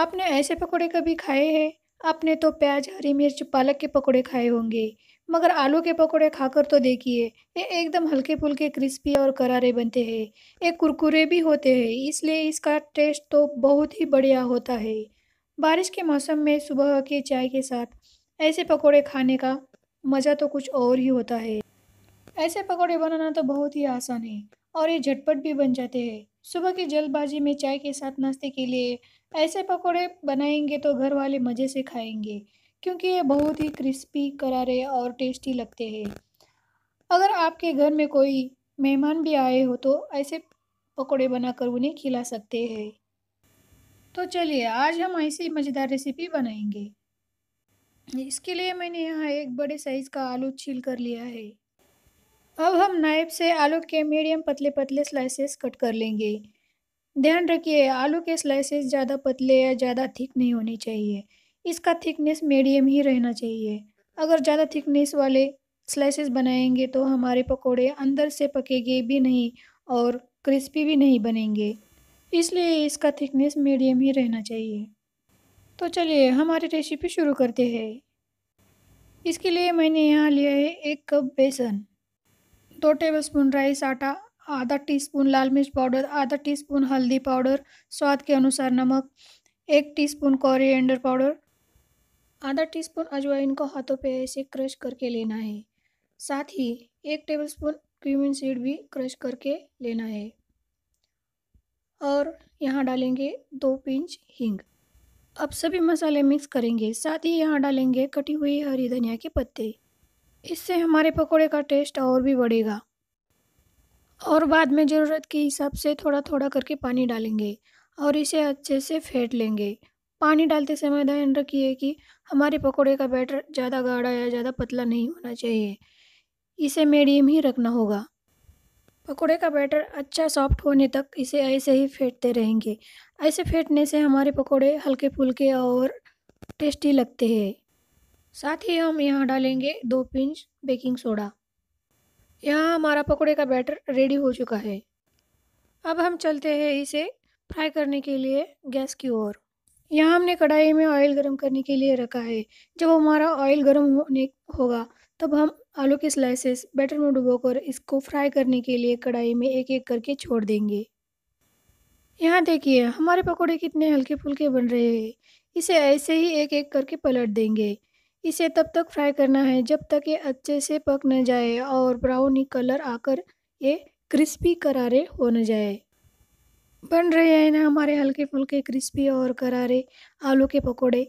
आपने ऐसे पकोड़े कभी खाए हैं आपने तो प्याज हरी मिर्च पालक के पकोड़े खाए होंगे मगर आलू के पकोड़े खाकर तो देखिए ये एकदम हल्के फुल्के क्रिस्पी और करारे बनते हैं ये कुरकुरे भी होते हैं इसलिए इसका टेस्ट तो बहुत ही बढ़िया होता है बारिश के मौसम में सुबह के चाय के साथ ऐसे पकोड़े खाने का मज़ा तो कुछ और ही होता है ऐसे पकोड़े बनाना तो बहुत ही आसान है और ये झटपट भी बन जाते हैं सुबह की जल्दबाजी में चाय के साथ नाश्ते के लिए ऐसे पकौड़े बनाएंगे तो घर वाले मज़े से खाएंगे क्योंकि ये बहुत ही क्रिस्पी करारे और टेस्टी लगते हैं अगर आपके घर में कोई मेहमान भी आए हो तो ऐसे पकौड़े बनाकर उन्हें खिला सकते हैं तो चलिए आज हम ऐसी मज़ेदार रेसिपी बनाएंगे इसके लिए मैंने यहाँ एक बड़े साइज़ का आलू छील कर लिया है अब हम नाइफ से आलू के मीडियम पतले पतले स्लाइसेस कट कर लेंगे ध्यान रखिए आलू के स्लाइसेस ज़्यादा पतले या ज़्यादा थिक नहीं होने चाहिए इसका थिकनेस मीडियम ही रहना चाहिए अगर ज़्यादा थिकनेस वाले स्लाइसेस बनाएंगे तो हमारे पकोड़े अंदर से पकेंगे भी नहीं और क्रिस्पी भी नहीं बनेंगे इसलिए इसका थिकनेस मीडियम ही रहना चाहिए तो चलिए हमारी रेसिपी शुरू करते हैं इसके लिए मैंने यहाँ लिया है एक कप बेसन दो टेबल स्पून राइस आटा आधा टीस्पून लाल मिर्च पाउडर आधा टीस्पून हल्दी पाउडर स्वाद के अनुसार नमक एक टीस्पून कोरिएंडर पाउडर आधा टीस्पून अजवाइन को हाथों पे ऐसे क्रश करके लेना है साथ ही एक टेबलस्पून क्यूमिन सीड भी क्रश करके लेना है और यहाँ डालेंगे दो पिंच हींग अब सभी मसाले मिक्स करेंगे साथ ही यहाँ डालेंगे कटी हुई हरी धनिया के पत्ते इससे हमारे पकोड़े का टेस्ट और भी बढ़ेगा और बाद में ज़रूरत के हिसाब से थोड़ा थोड़ा करके पानी डालेंगे और इसे अच्छे से फेंट लेंगे पानी डालते समय ध्यान रखिए कि हमारे पकोड़े का बैटर ज़्यादा गाढ़ा या ज़्यादा पतला नहीं होना चाहिए इसे मीडियम ही रखना होगा पकोड़े का बैटर अच्छा सॉफ्ट होने तक इसे ऐसे ही फेंटते रहेंगे ऐसे फेंटने से हमारे पकोड़े हल्के फुल्के और टेस्टी लगते हैं साथ ही हम यहाँ डालेंगे दो पिंच बेकिंग सोडा यहाँ हमारा पकौड़े का बैटर रेडी हो चुका है अब हम चलते हैं इसे फ्राई करने के लिए गैस की ओर यहाँ हमने कढ़ाई में ऑयल गर्म करने के लिए रखा है जब हमारा ऑयल गर्म होने होगा तब हम आलू के स्लाइसेस बैटर में डुबोकर इसको फ्राई करने के लिए कढ़ाई में एक एक करके छोड़ देंगे यहाँ देखिए हमारे पकौड़े कितने हल्के फुल्के बन रहे हैं इसे ऐसे ही एक एक करके पलट देंगे इसे तब तक फ्राई करना है जब तक ये अच्छे से पक न जाए और ब्राउनी कलर आकर ये क्रिस्पी करारे हो न जाए बन रहे हैं ना हमारे हल्के फुल्के क्रिस्पी और करारे आलू के पकोड़े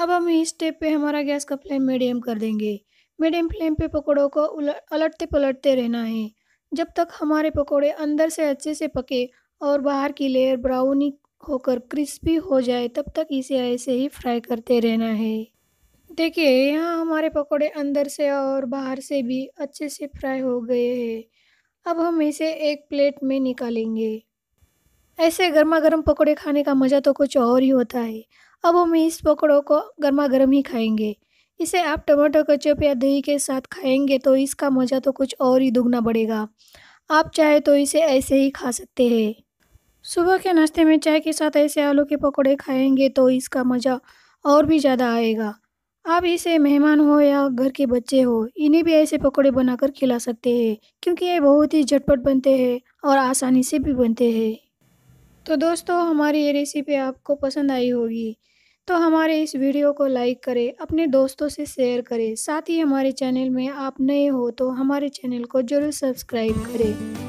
अब हम इस स्टेप पे हमारा गैस का फ्लेम मीडियम कर देंगे मीडियम फ्लेम पे पकोड़ों को अलटते पलटते रहना है जब तक हमारे पकोड़े अंदर से अच्छे से पके और बाहर की लेयर ब्राउनी होकर क्रिस्पी हो जाए तब तक इसे ऐसे ही फ्राई करते रहना है देखिए यहाँ हमारे पकोड़े अंदर से और बाहर से भी अच्छे से फ्राई हो गए हैं अब हम इसे एक प्लेट में निकालेंगे ऐसे गर्मा गर्म पकोड़े खाने का मज़ा तो कुछ और ही होता है अब हम इस पकोड़ों को गर्मा गर्म ही खाएंगे इसे आप टमाटो कचप या दही के साथ खाएंगे तो इसका मज़ा तो कुछ और ही दुगना बढ़ेगा आप चाहे तो इसे ऐसे ही खा सकते हैं सुबह के नाश्ते में चाय के साथ ऐसे आलू के पकौड़े खाएंगे तो इसका मज़ा और भी ज़्यादा आएगा आप ऐसे मेहमान हो या घर के बच्चे हो इन्हें भी ऐसे पकौड़े बनाकर खिला सकते हैं क्योंकि ये बहुत ही झटपट बनते हैं और आसानी से भी बनते हैं तो दोस्तों हमारी ये रेसिपी आपको पसंद आई होगी तो हमारे इस वीडियो को लाइक करें अपने दोस्तों से शेयर करें साथ ही हमारे चैनल में आप नए हो तो हमारे चैनल को ज़रूर सब्सक्राइब करें